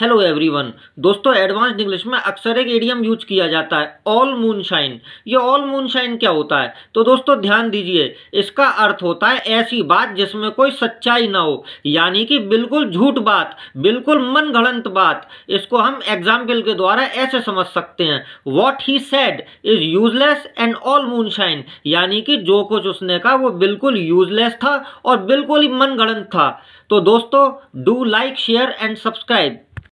hello everyone दोस्तों advanced English में अक्सर एक एडियम यूज किया जाता है ऑल मूनशाइन ये ऑल मूनशाइन क्या होता है तो दोस्तों ध्यान दीजिए इसका अर्थ होता है ऐसी बात जिसमें कोई सच्चाई ना हो यानी कि बिल्कुल झूठ बात बिल्कुल मन घड़ंत बात इसको हम एग्जाम्पल के द्वारा ऐसे समझ सकते हैं what he said is useless and all moonshine यानी कि जो कुछ उसने कहा वो बिल्कुल यूजलेस था और बिल्कुल ही मन था तो दोस्तों do like share and subscribe